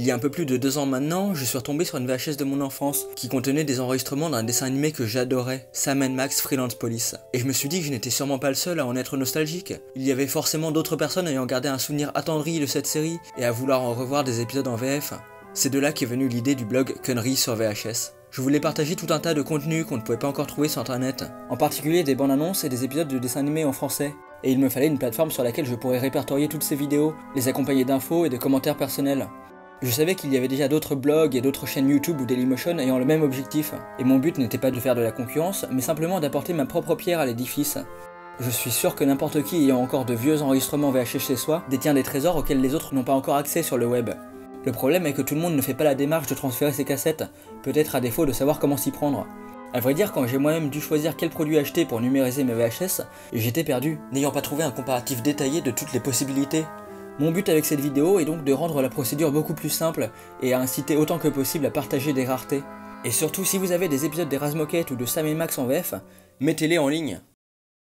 Il y a un peu plus de deux ans maintenant, je suis retombé sur une VHS de mon enfance qui contenait des enregistrements d'un dessin animé que j'adorais, Sam Max Freelance Police. Et je me suis dit que je n'étais sûrement pas le seul à en être nostalgique. Il y avait forcément d'autres personnes ayant gardé un souvenir attendri de cette série et à vouloir en revoir des épisodes en VF. C'est de là qu'est venue l'idée du blog Connery sur VHS. Je voulais partager tout un tas de contenus qu'on ne pouvait pas encore trouver sur internet, en particulier des bandes annonces et des épisodes de dessin animé en français. Et il me fallait une plateforme sur laquelle je pourrais répertorier toutes ces vidéos, les accompagner d'infos et de commentaires personnels. Je savais qu'il y avait déjà d'autres blogs et d'autres chaînes YouTube ou Dailymotion ayant le même objectif, et mon but n'était pas de faire de la concurrence, mais simplement d'apporter ma propre pierre à l'édifice. Je suis sûr que n'importe qui ayant encore de vieux enregistrements VHS chez soi détient des trésors auxquels les autres n'ont pas encore accès sur le web. Le problème est que tout le monde ne fait pas la démarche de transférer ses cassettes, peut-être à défaut de savoir comment s'y prendre. À vrai dire, quand j'ai moi-même dû choisir quel produit acheter pour numériser mes VHS, j'étais perdu, n'ayant pas trouvé un comparatif détaillé de toutes les possibilités. Mon but avec cette vidéo est donc de rendre la procédure beaucoup plus simple et à inciter autant que possible à partager des raretés. Et surtout si vous avez des épisodes des ou de Sam et Max en VF, mettez-les en ligne.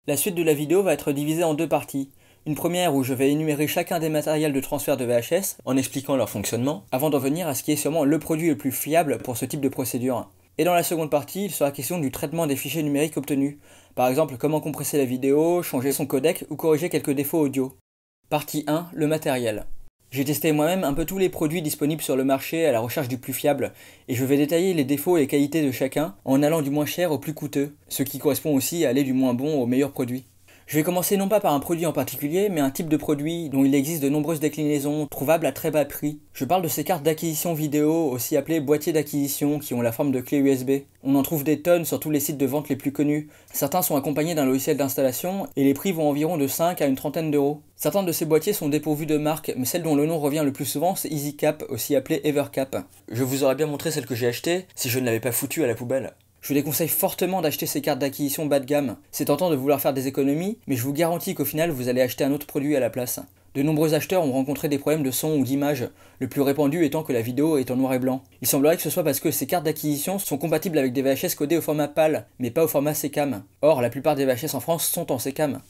La suite de la vidéo va être divisée en deux parties. Une première où je vais énumérer chacun des matériels de transfert de VHS en expliquant leur fonctionnement, avant d'en venir à ce qui est sûrement le produit le plus fiable pour ce type de procédure. Et dans la seconde partie, il sera question du traitement des fichiers numériques obtenus. Par exemple, comment compresser la vidéo, changer son codec ou corriger quelques défauts audio. Partie 1, le matériel. J'ai testé moi-même un peu tous les produits disponibles sur le marché à la recherche du plus fiable, et je vais détailler les défauts et qualités de chacun en allant du moins cher au plus coûteux, ce qui correspond aussi à aller du moins bon au meilleur produit. Je vais commencer non pas par un produit en particulier, mais un type de produit dont il existe de nombreuses déclinaisons, trouvables à très bas prix. Je parle de ces cartes d'acquisition vidéo, aussi appelées boîtiers d'acquisition, qui ont la forme de clés USB. On en trouve des tonnes sur tous les sites de vente les plus connus. Certains sont accompagnés d'un logiciel d'installation, et les prix vont environ de 5 à une trentaine d'euros. Certains de ces boîtiers sont dépourvus de marque, mais celle dont le nom revient le plus souvent, c'est EasyCap, aussi appelée EverCap. Je vous aurais bien montré celle que j'ai achetée, si je ne l'avais pas foutue à la poubelle. Je vous déconseille fortement d'acheter ces cartes d'acquisition bas de gamme. C'est tentant de vouloir faire des économies, mais je vous garantis qu'au final vous allez acheter un autre produit à la place. De nombreux acheteurs ont rencontré des problèmes de son ou d'image, le plus répandu étant que la vidéo est en noir et blanc. Il semblerait que ce soit parce que ces cartes d'acquisition sont compatibles avec des VHS codés au format PAL, mais pas au format CCAM. Or, la plupart des VHS en France sont en CCAM.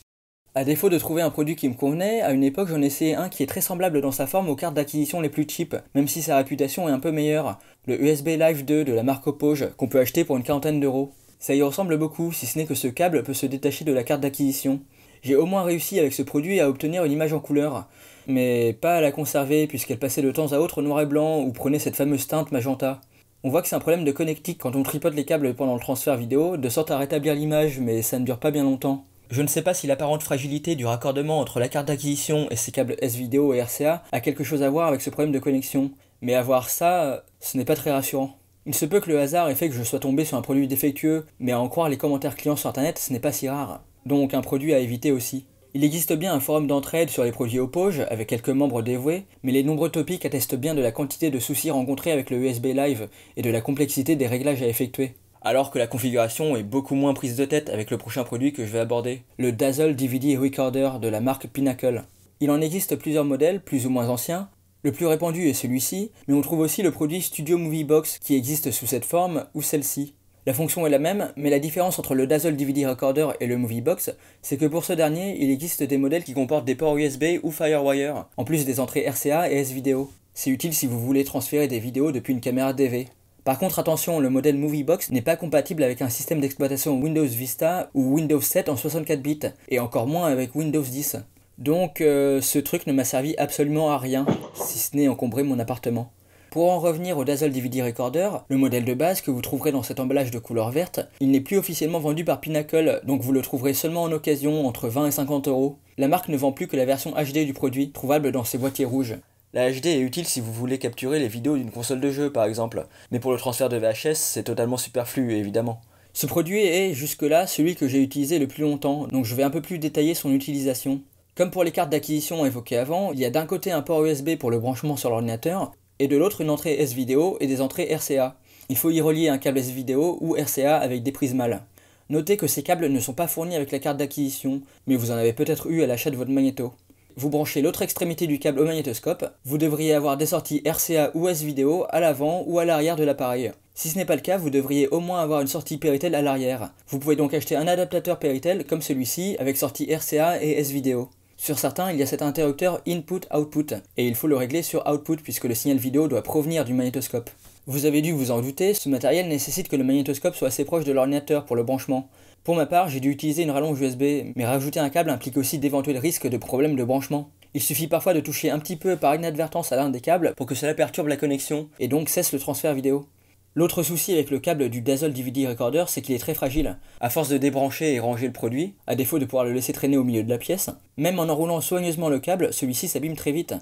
À défaut de trouver un produit qui me convenait, à une époque j'en essayais un qui est très semblable dans sa forme aux cartes d'acquisition les plus cheap, même si sa réputation est un peu meilleure, le USB Live 2 de la marque Opoge, qu'on peut acheter pour une quarantaine d'euros. Ça y ressemble beaucoup, si ce n'est que ce câble peut se détacher de la carte d'acquisition. J'ai au moins réussi avec ce produit à obtenir une image en couleur, mais pas à la conserver puisqu'elle passait de temps à autre noir et blanc ou prenait cette fameuse teinte magenta. On voit que c'est un problème de connectique quand on tripote les câbles pendant le transfert vidéo, de sorte à rétablir l'image, mais ça ne dure pas bien longtemps. Je ne sais pas si l'apparente fragilité du raccordement entre la carte d'acquisition et ses câbles S-Video et RCA a quelque chose à voir avec ce problème de connexion, mais avoir ça, euh, ce n'est pas très rassurant. Il se peut que le hasard ait fait que je sois tombé sur un produit défectueux, mais à en croire les commentaires clients sur internet, ce n'est pas si rare. Donc un produit à éviter aussi. Il existe bien un forum d'entraide sur les produits Opoge, avec quelques membres dévoués, mais les nombreux topics attestent bien de la quantité de soucis rencontrés avec le USB Live et de la complexité des réglages à effectuer alors que la configuration est beaucoup moins prise de tête avec le prochain produit que je vais aborder, le Dazzle DVD Recorder de la marque Pinnacle. Il en existe plusieurs modèles, plus ou moins anciens. Le plus répandu est celui-ci, mais on trouve aussi le produit Studio Movie Box qui existe sous cette forme ou celle-ci. La fonction est la même, mais la différence entre le Dazzle DVD Recorder et le Movie Box, c'est que pour ce dernier, il existe des modèles qui comportent des ports USB ou FireWire, en plus des entrées RCA et S-Video. C'est utile si vous voulez transférer des vidéos depuis une caméra DV. Par contre, attention, le modèle MovieBox n'est pas compatible avec un système d'exploitation Windows Vista ou Windows 7 en 64 bits, et encore moins avec Windows 10. Donc euh, ce truc ne m'a servi absolument à rien, si ce n'est encombrer mon appartement. Pour en revenir au Dazzle DVD Recorder, le modèle de base que vous trouverez dans cet emballage de couleur verte, il n'est plus officiellement vendu par Pinnacle, donc vous le trouverez seulement en occasion entre 20 et 50 euros. La marque ne vend plus que la version HD du produit, trouvable dans ses boîtiers rouges. La HD est utile si vous voulez capturer les vidéos d'une console de jeu par exemple, mais pour le transfert de VHS c'est totalement superflu évidemment. Ce produit est jusque-là celui que j'ai utilisé le plus longtemps, donc je vais un peu plus détailler son utilisation. Comme pour les cartes d'acquisition évoquées avant, il y a d'un côté un port USB pour le branchement sur l'ordinateur, et de l'autre une entrée s video et des entrées RCA. Il faut y relier un câble s video ou RCA avec des prises mâles. Notez que ces câbles ne sont pas fournis avec la carte d'acquisition, mais vous en avez peut-être eu à l'achat de votre magnéto. Vous branchez l'autre extrémité du câble au magnétoscope, vous devriez avoir des sorties RCA ou S-Vidéo à l'avant ou à l'arrière de l'appareil. Si ce n'est pas le cas, vous devriez au moins avoir une sortie Péritel à l'arrière. Vous pouvez donc acheter un adaptateur Péritel comme celui-ci avec sortie RCA et S-Vidéo. Sur certains, il y a cet interrupteur input-output, et il faut le régler sur output puisque le signal vidéo doit provenir du magnétoscope. Vous avez dû vous en douter, ce matériel nécessite que le magnétoscope soit assez proche de l'ordinateur pour le branchement. Pour ma part, j'ai dû utiliser une rallonge USB, mais rajouter un câble implique aussi d'éventuels risques de problèmes de branchement. Il suffit parfois de toucher un petit peu par inadvertance à l'un des câbles pour que cela perturbe la connexion et donc cesse le transfert vidéo. L'autre souci avec le câble du Dazzle DVD Recorder, c'est qu'il est très fragile. À force de débrancher et ranger le produit, à défaut de pouvoir le laisser traîner au milieu de la pièce, même en enroulant soigneusement le câble, celui-ci s'abîme très vite.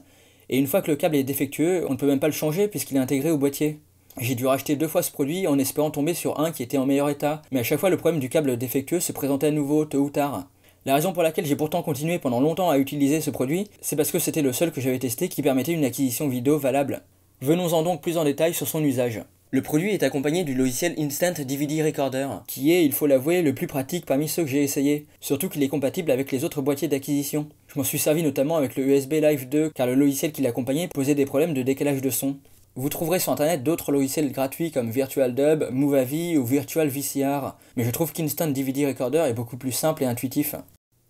Et une fois que le câble est défectueux, on ne peut même pas le changer puisqu'il est intégré au boîtier. J'ai dû racheter deux fois ce produit en espérant tomber sur un qui était en meilleur état, mais à chaque fois le problème du câble défectueux se présentait à nouveau tôt ou tard. La raison pour laquelle j'ai pourtant continué pendant longtemps à utiliser ce produit, c'est parce que c'était le seul que j'avais testé qui permettait une acquisition vidéo valable. Venons-en donc plus en détail sur son usage. Le produit est accompagné du logiciel Instant DVD Recorder, qui est, il faut l'avouer, le plus pratique parmi ceux que j'ai essayé, surtout qu'il est compatible avec les autres boîtiers d'acquisition. Je m'en suis servi notamment avec le USB Live 2, car le logiciel qui l'accompagnait posait des problèmes de décalage de son. Vous trouverez sur internet d'autres logiciels gratuits comme VirtualDub, Dub, Movavi ou VirtualVCR, mais je trouve qu'Instant DVD Recorder est beaucoup plus simple et intuitif.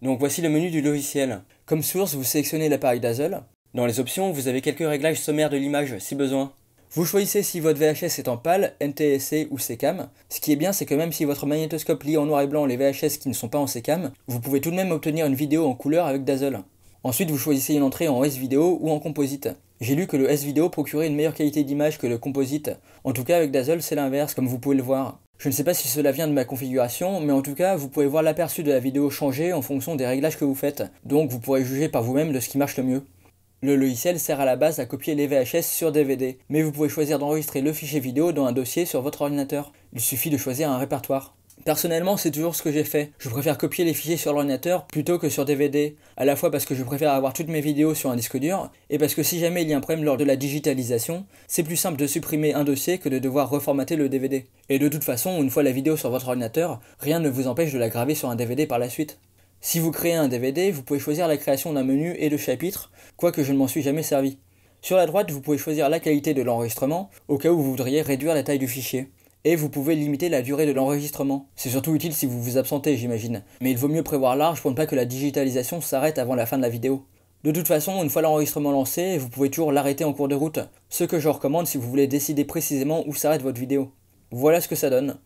Donc voici le menu du logiciel. Comme source, vous sélectionnez l'appareil Dazzle. Dans les options, vous avez quelques réglages sommaires de l'image si besoin. Vous choisissez si votre VHS est en PAL, NTSC ou CCAM. Ce qui est bien, c'est que même si votre magnétoscope lit en noir et blanc les VHS qui ne sont pas en CCAM, vous pouvez tout de même obtenir une vidéo en couleur avec Dazzle. Ensuite, vous choisissez une entrée en S vidéo ou en composite. J'ai lu que le S-Video procurait une meilleure qualité d'image que le composite. En tout cas, avec Dazzle, c'est l'inverse, comme vous pouvez le voir. Je ne sais pas si cela vient de ma configuration, mais en tout cas, vous pouvez voir l'aperçu de la vidéo changer en fonction des réglages que vous faites. Donc, vous pourrez juger par vous-même de ce qui marche le mieux. Le logiciel sert à la base à copier les VHS sur DVD, mais vous pouvez choisir d'enregistrer le fichier vidéo dans un dossier sur votre ordinateur. Il suffit de choisir un répertoire. Personnellement, c'est toujours ce que j'ai fait. Je préfère copier les fichiers sur l'ordinateur plutôt que sur DVD, à la fois parce que je préfère avoir toutes mes vidéos sur un disque dur, et parce que si jamais il y a un problème lors de la digitalisation, c'est plus simple de supprimer un dossier que de devoir reformater le DVD. Et de toute façon, une fois la vidéo sur votre ordinateur, rien ne vous empêche de la graver sur un DVD par la suite. Si vous créez un DVD, vous pouvez choisir la création d'un menu et de chapitres, quoique je ne m'en suis jamais servi. Sur la droite, vous pouvez choisir la qualité de l'enregistrement, au cas où vous voudriez réduire la taille du fichier. Et vous pouvez limiter la durée de l'enregistrement. C'est surtout utile si vous vous absentez, j'imagine. Mais il vaut mieux prévoir large pour ne pas que la digitalisation s'arrête avant la fin de la vidéo. De toute façon, une fois l'enregistrement lancé, vous pouvez toujours l'arrêter en cours de route, ce que je recommande si vous voulez décider précisément où s'arrête votre vidéo. Voilà ce que ça donne.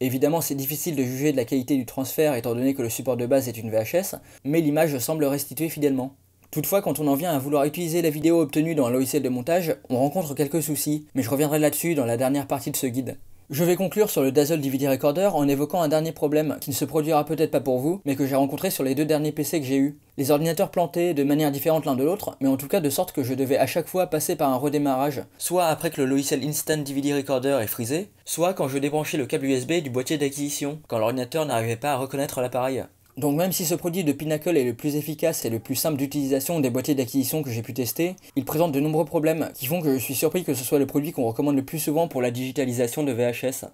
Évidemment, c'est difficile de juger de la qualité du transfert étant donné que le support de base est une VHS, mais l'image semble restituée fidèlement. Toutefois, quand on en vient à vouloir utiliser la vidéo obtenue dans un logiciel de montage, on rencontre quelques soucis, mais je reviendrai là-dessus dans la dernière partie de ce guide. Je vais conclure sur le Dazzle DVD Recorder en évoquant un dernier problème qui ne se produira peut-être pas pour vous, mais que j'ai rencontré sur les deux derniers PC que j'ai eu. Les ordinateurs plantés de manière différente l'un de l'autre, mais en tout cas de sorte que je devais à chaque fois passer par un redémarrage, soit après que le logiciel Instant DVD Recorder est frisé, soit quand je débranchais le câble USB du boîtier d'acquisition, quand l'ordinateur n'arrivait pas à reconnaître l'appareil. Donc même si ce produit de Pinnacle est le plus efficace et le plus simple d'utilisation des boîtiers d'acquisition que j'ai pu tester, il présente de nombreux problèmes qui font que je suis surpris que ce soit le produit qu'on recommande le plus souvent pour la digitalisation de VHS.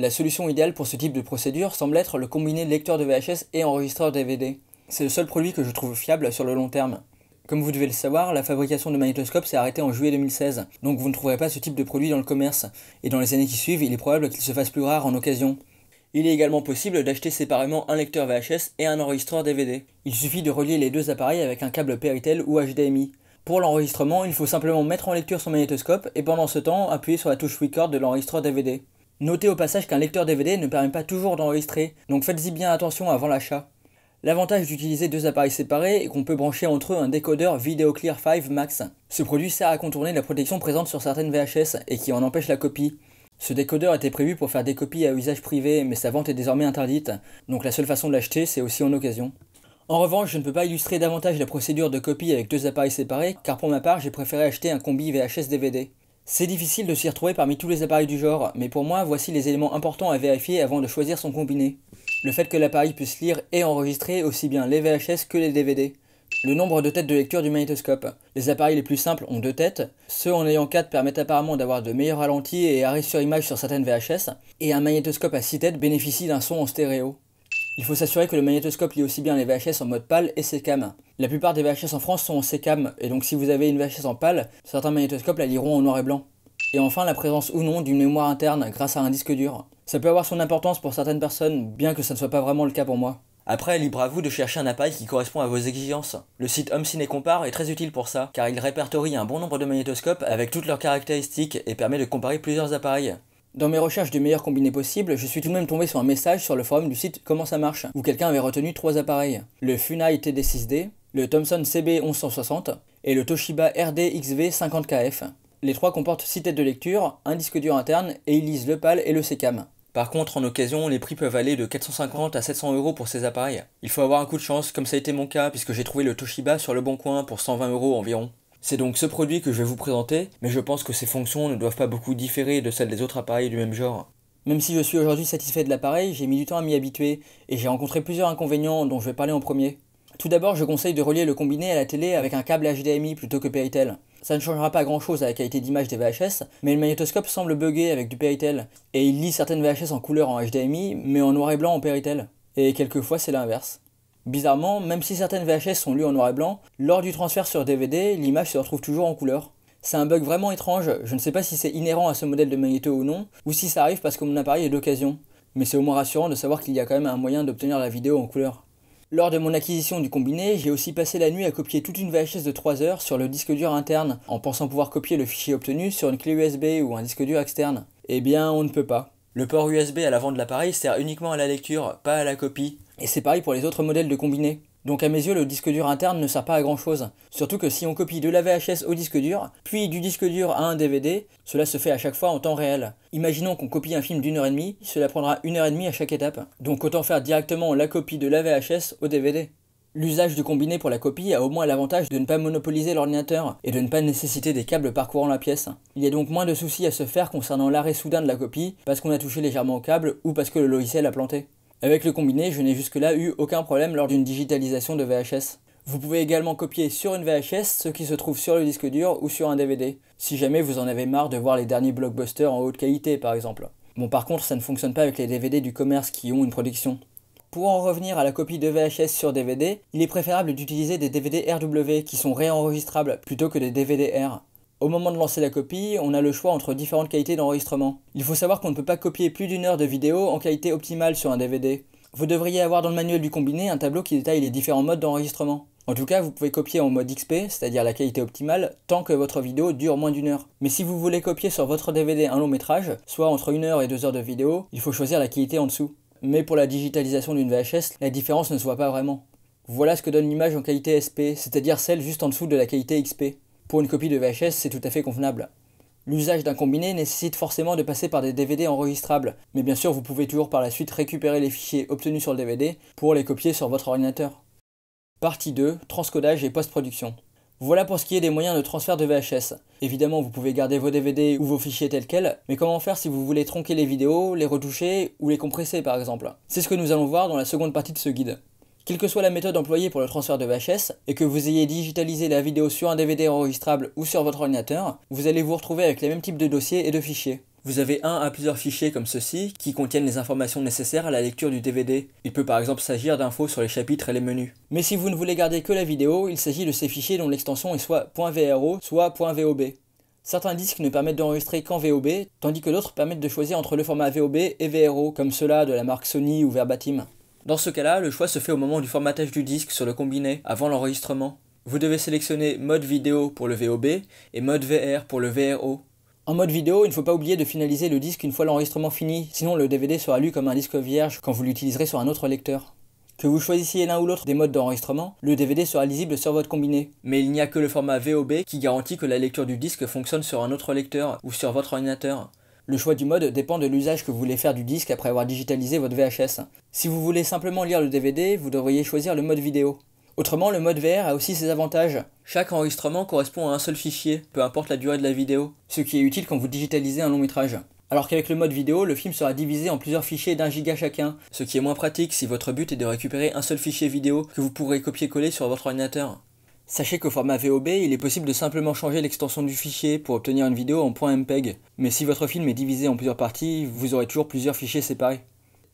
La solution idéale pour ce type de procédure semble être le combiné lecteur de VHS et enregistreur DVD. C'est le seul produit que je trouve fiable sur le long terme. Comme vous devez le savoir, la fabrication de magnétoscopes s'est arrêtée en juillet 2016, donc vous ne trouverez pas ce type de produit dans le commerce, et dans les années qui suivent, il est probable qu'il se fasse plus rare en occasion. Il est également possible d'acheter séparément un lecteur VHS et un enregistreur DVD. Il suffit de relier les deux appareils avec un câble Péritel ou HDMI. Pour l'enregistrement, il faut simplement mettre en lecture son magnétoscope et pendant ce temps appuyer sur la touche record de l'enregistreur DVD. Notez au passage qu'un lecteur DVD ne permet pas toujours d'enregistrer, donc faites-y bien attention avant l'achat. L'avantage d'utiliser deux appareils séparés est qu'on peut brancher entre eux un décodeur VideoClear 5 Max. Ce produit sert à contourner la protection présente sur certaines VHS et qui en empêche la copie. Ce décodeur était prévu pour faire des copies à usage privé, mais sa vente est désormais interdite, donc la seule façon de l'acheter, c'est aussi en occasion. En revanche, je ne peux pas illustrer davantage la procédure de copie avec deux appareils séparés, car pour ma part, j'ai préféré acheter un combi VHS DVD. C'est difficile de s'y retrouver parmi tous les appareils du genre, mais pour moi, voici les éléments importants à vérifier avant de choisir son combiné. Le fait que l'appareil puisse lire et enregistrer aussi bien les VHS que les DVD. Le nombre de têtes de lecture du magnétoscope. Les appareils les plus simples ont deux têtes. Ceux en ayant quatre permettent apparemment d'avoir de meilleurs ralentis et arrêts sur image sur certaines VHS. Et un magnétoscope à six têtes bénéficie d'un son en stéréo. Il faut s'assurer que le magnétoscope lit aussi bien les VHS en mode pâle et CCAM. La plupart des VHS en France sont en SECAM, et donc si vous avez une VHS en pâle, certains magnétoscopes la liront en noir et blanc. Et enfin, la présence ou non d'une mémoire interne grâce à un disque dur. Ça peut avoir son importance pour certaines personnes, bien que ça ne soit pas vraiment le cas pour moi. Après, libre à vous de chercher un appareil qui correspond à vos exigences. Le site Home Ciné Compare est très utile pour ça, car il répertorie un bon nombre de magnétoscopes avec toutes leurs caractéristiques et permet de comparer plusieurs appareils. Dans mes recherches du meilleur combiné possible, je suis tout de même tombé sur un message sur le forum du site Comment ça marche, où quelqu'un avait retenu trois appareils. Le Funai TD6D, le Thomson CB1160 et le Toshiba RDXV50KF. Les trois comportent six têtes de lecture, un disque dur interne et ils lisent le PAL et le SECAM. Par contre, en occasion, les prix peuvent aller de 450 à 700 euros pour ces appareils. Il faut avoir un coup de chance, comme ça a été mon cas, puisque j'ai trouvé le Toshiba sur le bon coin pour 120 euros environ. C'est donc ce produit que je vais vous présenter, mais je pense que ses fonctions ne doivent pas beaucoup différer de celles des autres appareils du même genre. Même si je suis aujourd'hui satisfait de l'appareil, j'ai mis du temps à m'y habituer, et j'ai rencontré plusieurs inconvénients dont je vais parler en premier. Tout d'abord, je conseille de relier le combiné à la télé avec un câble HDMI plutôt que Péritel. Ça ne changera pas grand chose à la qualité d'image des VHS, mais le magnétoscope semble bugger avec du Péritel, et il lit certaines VHS en couleur en HDMI, mais en noir et blanc en Péritel. Et quelquefois c'est l'inverse. Bizarrement, même si certaines VHS sont lues en noir et blanc, lors du transfert sur DVD, l'image se retrouve toujours en couleur. C'est un bug vraiment étrange, je ne sais pas si c'est inhérent à ce modèle de magnéto ou non, ou si ça arrive parce que mon appareil est d'occasion. Mais c'est au moins rassurant de savoir qu'il y a quand même un moyen d'obtenir la vidéo en couleur. Lors de mon acquisition du combiné, j'ai aussi passé la nuit à copier toute une VHS de 3 heures sur le disque dur interne, en pensant pouvoir copier le fichier obtenu sur une clé USB ou un disque dur externe. Eh bien, on ne peut pas. Le port USB à l'avant de l'appareil sert uniquement à la lecture, pas à la copie. Et c'est pareil pour les autres modèles de combiné. Donc à mes yeux, le disque dur interne ne sert pas à grand chose. Surtout que si on copie de la VHS au disque dur, puis du disque dur à un DVD, cela se fait à chaque fois en temps réel. Imaginons qu'on copie un film d'une heure et demie, cela prendra une heure et demie à chaque étape. Donc autant faire directement la copie de la VHS au DVD. L'usage du combiné pour la copie a au moins l'avantage de ne pas monopoliser l'ordinateur et de ne pas nécessiter des câbles parcourant la pièce. Il y a donc moins de soucis à se faire concernant l'arrêt soudain de la copie parce qu'on a touché légèrement au câble ou parce que le logiciel a planté. Avec le combiné, je n'ai jusque-là eu aucun problème lors d'une digitalisation de VHS. Vous pouvez également copier sur une VHS ce qui se trouve sur le disque dur ou sur un DVD, si jamais vous en avez marre de voir les derniers blockbusters en haute qualité par exemple. Bon par contre ça ne fonctionne pas avec les DVD du commerce qui ont une production. Pour en revenir à la copie de VHS sur DVD, il est préférable d'utiliser des DVD RW qui sont réenregistrables plutôt que des DVD R. Au moment de lancer la copie, on a le choix entre différentes qualités d'enregistrement. Il faut savoir qu'on ne peut pas copier plus d'une heure de vidéo en qualité optimale sur un DVD. Vous devriez avoir dans le manuel du combiné un tableau qui détaille les différents modes d'enregistrement. En tout cas, vous pouvez copier en mode XP, c'est-à-dire la qualité optimale, tant que votre vidéo dure moins d'une heure. Mais si vous voulez copier sur votre DVD un long métrage, soit entre une heure et deux heures de vidéo, il faut choisir la qualité en dessous. Mais pour la digitalisation d'une VHS, la différence ne se voit pas vraiment. Voilà ce que donne l'image en qualité SP, c'est-à-dire celle juste en dessous de la qualité XP. Pour une copie de VHS, c'est tout à fait convenable. L'usage d'un combiné nécessite forcément de passer par des DVD enregistrables, mais bien sûr vous pouvez toujours par la suite récupérer les fichiers obtenus sur le DVD pour les copier sur votre ordinateur. Partie 2, transcodage et post-production. Voilà pour ce qui est des moyens de transfert de VHS. Évidemment, vous pouvez garder vos DVD ou vos fichiers tels quels, mais comment faire si vous voulez tronquer les vidéos, les retoucher ou les compresser par exemple C'est ce que nous allons voir dans la seconde partie de ce guide. Quelle que soit la méthode employée pour le transfert de VHS, et que vous ayez digitalisé la vidéo sur un DVD enregistrable ou sur votre ordinateur, vous allez vous retrouver avec les mêmes types de dossiers et de fichiers. Vous avez un à plusieurs fichiers comme ceux-ci qui contiennent les informations nécessaires à la lecture du DVD. Il peut par exemple s'agir d'infos sur les chapitres et les menus. Mais si vous ne voulez garder que la vidéo, il s'agit de ces fichiers dont l'extension est soit .vro, soit .vob. Certains disques ne permettent d'enregistrer qu'en VOB, tandis que d'autres permettent de choisir entre le format VOB et VRO, comme ceux-là de la marque Sony ou Verbatim. Dans ce cas-là, le choix se fait au moment du formatage du disque sur le combiné, avant l'enregistrement. Vous devez sélectionner mode vidéo pour le VOB et mode VR pour le VRO. En mode vidéo, il ne faut pas oublier de finaliser le disque une fois l'enregistrement fini, sinon le DVD sera lu comme un disque vierge quand vous l'utiliserez sur un autre lecteur. Que vous choisissiez l'un ou l'autre des modes d'enregistrement, le DVD sera lisible sur votre combiné. Mais il n'y a que le format VOB qui garantit que la lecture du disque fonctionne sur un autre lecteur ou sur votre ordinateur. Le choix du mode dépend de l'usage que vous voulez faire du disque après avoir digitalisé votre VHS. Si vous voulez simplement lire le DVD, vous devriez choisir le mode vidéo. Autrement, le mode VR a aussi ses avantages. Chaque enregistrement correspond à un seul fichier, peu importe la durée de la vidéo, ce qui est utile quand vous digitalisez un long métrage. Alors qu'avec le mode vidéo, le film sera divisé en plusieurs fichiers d'un giga chacun, ce qui est moins pratique si votre but est de récupérer un seul fichier vidéo que vous pourrez copier-coller sur votre ordinateur. Sachez qu'au format VOB, il est possible de simplement changer l'extension du fichier pour obtenir une vidéo en .mpeg, mais si votre film est divisé en plusieurs parties, vous aurez toujours plusieurs fichiers séparés.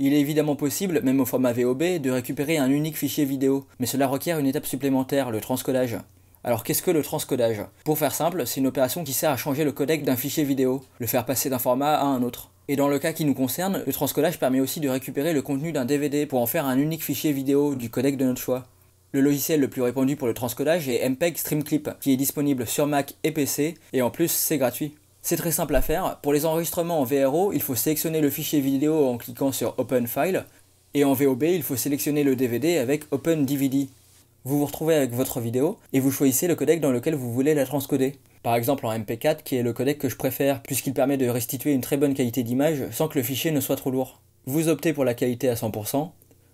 Il est évidemment possible, même au format VOB, de récupérer un unique fichier vidéo, mais cela requiert une étape supplémentaire, le transcodage. Alors qu'est-ce que le transcodage Pour faire simple, c'est une opération qui sert à changer le codec d'un fichier vidéo, le faire passer d'un format à un autre. Et dans le cas qui nous concerne, le transcodage permet aussi de récupérer le contenu d'un DVD pour en faire un unique fichier vidéo du codec de notre choix. Le logiciel le plus répandu pour le transcodage est MPEG StreamClip, qui est disponible sur Mac et PC, et en plus c'est gratuit. C'est très simple à faire, pour les enregistrements en VRO, il faut sélectionner le fichier vidéo en cliquant sur Open File, et en VOB, il faut sélectionner le DVD avec Open DVD. Vous vous retrouvez avec votre vidéo, et vous choisissez le codec dans lequel vous voulez la transcoder. Par exemple en MP4, qui est le codec que je préfère, puisqu'il permet de restituer une très bonne qualité d'image sans que le fichier ne soit trop lourd. Vous optez pour la qualité à 100%,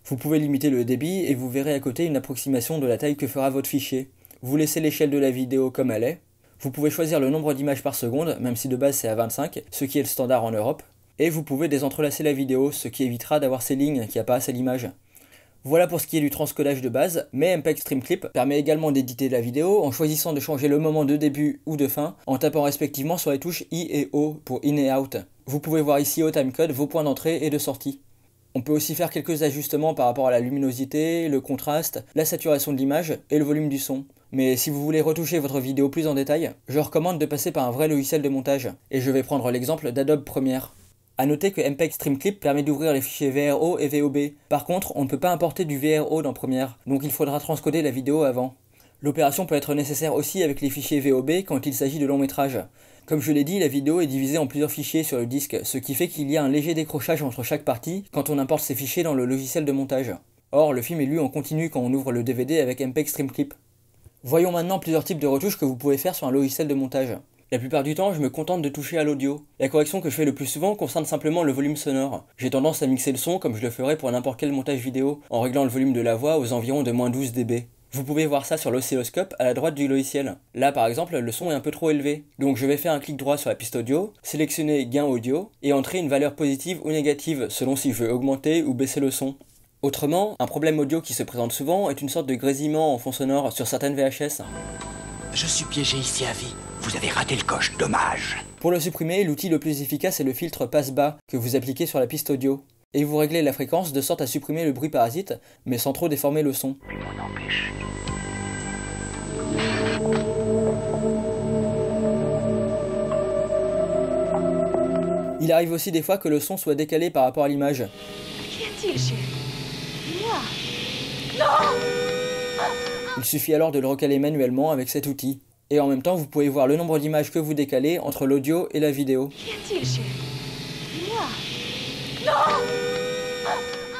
vous pouvez limiter le débit et vous verrez à côté une approximation de la taille que fera votre fichier. Vous laissez l'échelle de la vidéo comme elle est. Vous pouvez choisir le nombre d'images par seconde, même si de base c'est à 25, ce qui est le standard en Europe. Et vous pouvez désentrelacer la vidéo, ce qui évitera d'avoir ces lignes qui apparaissent à l'image. Voilà pour ce qui est du transcodage de base, mais MPEG Stream Clip permet également d'éditer la vidéo en choisissant de changer le moment de début ou de fin en tapant respectivement sur les touches I et O pour In et Out. Vous pouvez voir ici au timecode vos points d'entrée et de sortie. On peut aussi faire quelques ajustements par rapport à la luminosité, le contraste, la saturation de l'image et le volume du son. Mais si vous voulez retoucher votre vidéo plus en détail, je recommande de passer par un vrai logiciel de montage, et je vais prendre l'exemple d'Adobe Premiere. A noter que MPEG Stream Clip permet d'ouvrir les fichiers VRO et VOB. Par contre, on ne peut pas importer du VRO dans Premiere, donc il faudra transcoder la vidéo avant. L'opération peut être nécessaire aussi avec les fichiers VOB quand il s'agit de longs métrages. Comme je l'ai dit, la vidéo est divisée en plusieurs fichiers sur le disque, ce qui fait qu'il y a un léger décrochage entre chaque partie quand on importe ces fichiers dans le logiciel de montage. Or, le film est lu en continu quand on ouvre le DVD avec MPEG Stream Clip. Voyons maintenant plusieurs types de retouches que vous pouvez faire sur un logiciel de montage. La plupart du temps, je me contente de toucher à l'audio. La correction que je fais le plus souvent concerne simplement le volume sonore. J'ai tendance à mixer le son comme je le ferais pour n'importe quel montage vidéo, en réglant le volume de la voix aux environs de moins 12 dB. Vous pouvez voir ça sur l'oscilloscope à la droite du logiciel. Là par exemple, le son est un peu trop élevé. Donc je vais faire un clic droit sur la piste audio, sélectionner gain audio et entrer une valeur positive ou négative selon si je veux augmenter ou baisser le son. Autrement, un problème audio qui se présente souvent est une sorte de grésillement en fond sonore sur certaines VHS. Je suis piégé ici à vie. Vous avez raté le coche, dommage. Pour le supprimer, l'outil le plus efficace est le filtre passe-bas que vous appliquez sur la piste audio et vous réglez la fréquence de sorte à supprimer le bruit parasite, mais sans trop déformer le son. Il arrive aussi des fois que le son soit décalé par rapport à l'image. Il suffit alors de le recaler manuellement avec cet outil. Et en même temps, vous pouvez voir le nombre d'images que vous décalez entre l'audio et la vidéo.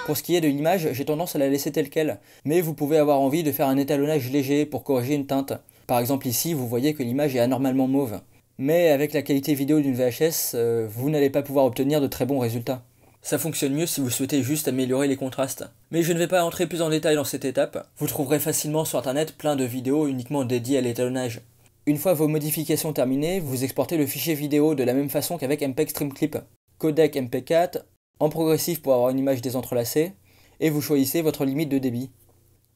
Pour ce qui est de l'image, j'ai tendance à la laisser telle qu'elle, mais vous pouvez avoir envie de faire un étalonnage léger pour corriger une teinte. Par exemple ici, vous voyez que l'image est anormalement mauve. Mais avec la qualité vidéo d'une VHS, euh, vous n'allez pas pouvoir obtenir de très bons résultats. Ça fonctionne mieux si vous souhaitez juste améliorer les contrastes. Mais je ne vais pas entrer plus en détail dans cette étape, vous trouverez facilement sur internet plein de vidéos uniquement dédiées à l'étalonnage. Une fois vos modifications terminées, vous exportez le fichier vidéo de la même façon qu'avec MP Stream Clip. Codec MP4, en progressif pour avoir une image désentrelacée, et vous choisissez votre limite de débit.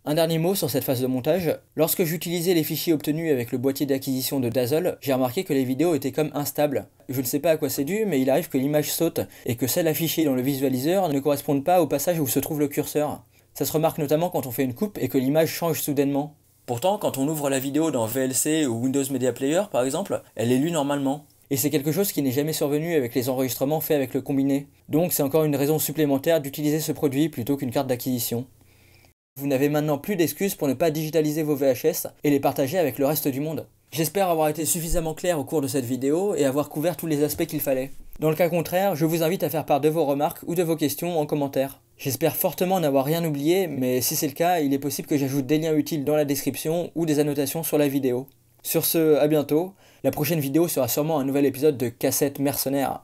Un dernier mot sur cette phase de montage, lorsque j'utilisais les fichiers obtenus avec le boîtier d'acquisition de Dazzle, j'ai remarqué que les vidéos étaient comme instables. Je ne sais pas à quoi c'est dû, mais il arrive que l'image saute, et que celle affichée dans le visualiseur ne corresponde pas au passage où se trouve le curseur. Ça se remarque notamment quand on fait une coupe et que l'image change soudainement. Pourtant, quand on ouvre la vidéo dans VLC ou Windows Media Player par exemple, elle est lue normalement. Et c'est quelque chose qui n'est jamais survenu avec les enregistrements faits avec le combiné. Donc c'est encore une raison supplémentaire d'utiliser ce produit plutôt qu'une carte d'acquisition. Vous n'avez maintenant plus d'excuses pour ne pas digitaliser vos VHS et les partager avec le reste du monde. J'espère avoir été suffisamment clair au cours de cette vidéo et avoir couvert tous les aspects qu'il fallait. Dans le cas contraire, je vous invite à faire part de vos remarques ou de vos questions en commentaire. J'espère fortement n'avoir rien oublié, mais si c'est le cas, il est possible que j'ajoute des liens utiles dans la description ou des annotations sur la vidéo. Sur ce, à bientôt, la prochaine vidéo sera sûrement un nouvel épisode de Cassette Mercenaire.